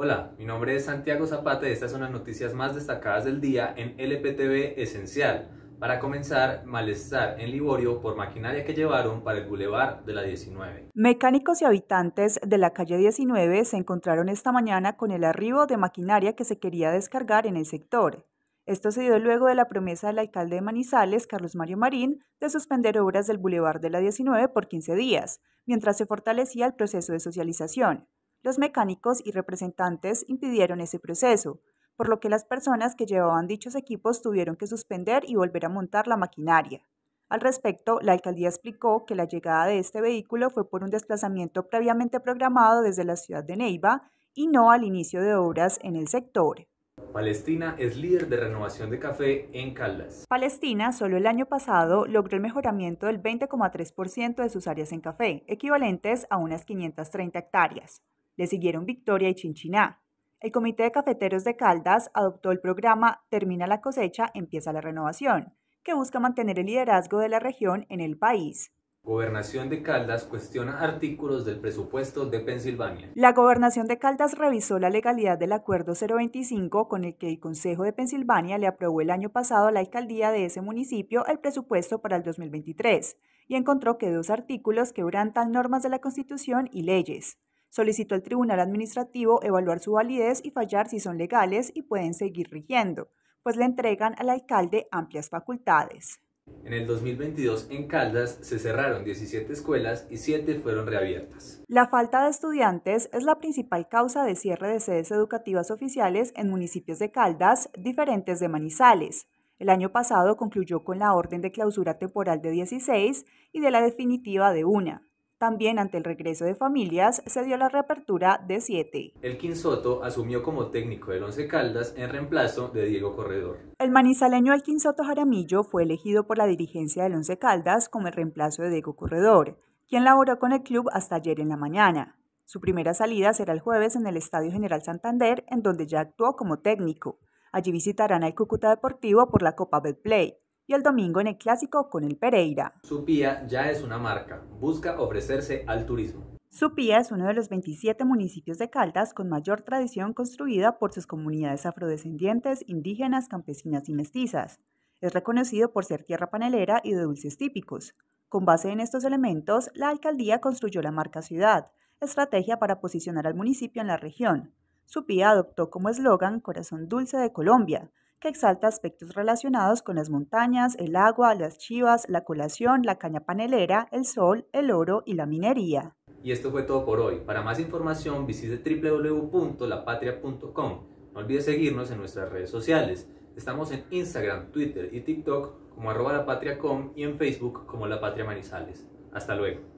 Hola, mi nombre es Santiago Zapata y estas son las noticias más destacadas del día en LPTV Esencial. Para comenzar, malestar en Liborio por maquinaria que llevaron para el bulevar de la 19. Mecánicos y habitantes de la calle 19 se encontraron esta mañana con el arribo de maquinaria que se quería descargar en el sector. Esto se dio luego de la promesa del alcalde de Manizales, Carlos Mario Marín, de suspender obras del bulevar de la 19 por 15 días, mientras se fortalecía el proceso de socialización. Los mecánicos y representantes impidieron ese proceso, por lo que las personas que llevaban dichos equipos tuvieron que suspender y volver a montar la maquinaria. Al respecto, la alcaldía explicó que la llegada de este vehículo fue por un desplazamiento previamente programado desde la ciudad de Neiva y no al inicio de obras en el sector. Palestina es líder de renovación de café en Caldas. Palestina solo el año pasado logró el mejoramiento del 20,3% de sus áreas en café, equivalentes a unas 530 hectáreas. Le siguieron Victoria y Chinchiná. El Comité de Cafeteros de Caldas adoptó el programa Termina la cosecha, empieza la renovación, que busca mantener el liderazgo de la región en el país. Gobernación de Caldas cuestiona artículos del presupuesto de Pensilvania. La Gobernación de Caldas revisó la legalidad del Acuerdo 025 con el que el Consejo de Pensilvania le aprobó el año pasado a la alcaldía de ese municipio el presupuesto para el 2023 y encontró que dos artículos quebrantan normas de la Constitución y leyes solicitó al Tribunal Administrativo evaluar su validez y fallar si son legales y pueden seguir rigiendo, pues le entregan al alcalde amplias facultades. En el 2022 en Caldas se cerraron 17 escuelas y 7 fueron reabiertas. La falta de estudiantes es la principal causa de cierre de sedes educativas oficiales en municipios de Caldas diferentes de Manizales. El año pasado concluyó con la orden de clausura temporal de 16 y de la definitiva de una. También ante el regreso de familias se dio la reapertura de 7 El Quinsoto asumió como técnico del Once Caldas en reemplazo de Diego Corredor. El manizaleño El Quinsoto Jaramillo fue elegido por la dirigencia del Once Caldas como el reemplazo de Diego Corredor, quien laboró con el club hasta ayer en la mañana. Su primera salida será el jueves en el Estadio General Santander, en donde ya actuó como técnico. Allí visitarán al Cúcuta Deportivo por la Copa Betplay y el domingo en el clásico con el Pereira. Supía ya es una marca, busca ofrecerse al turismo. Supía es uno de los 27 municipios de Caldas con mayor tradición construida por sus comunidades afrodescendientes, indígenas, campesinas y mestizas. Es reconocido por ser tierra panelera y de dulces típicos. Con base en estos elementos, la alcaldía construyó la marca ciudad, estrategia para posicionar al municipio en la región. Supía adoptó como eslogan Corazón Dulce de Colombia, que exalta aspectos relacionados con las montañas, el agua, las chivas, la colación, la caña panelera, el sol, el oro y la minería. Y esto fue todo por hoy. Para más información visite www.lapatria.com. No olvides seguirnos en nuestras redes sociales. Estamos en Instagram, Twitter y TikTok como arroba y en Facebook como la patria manizales. Hasta luego.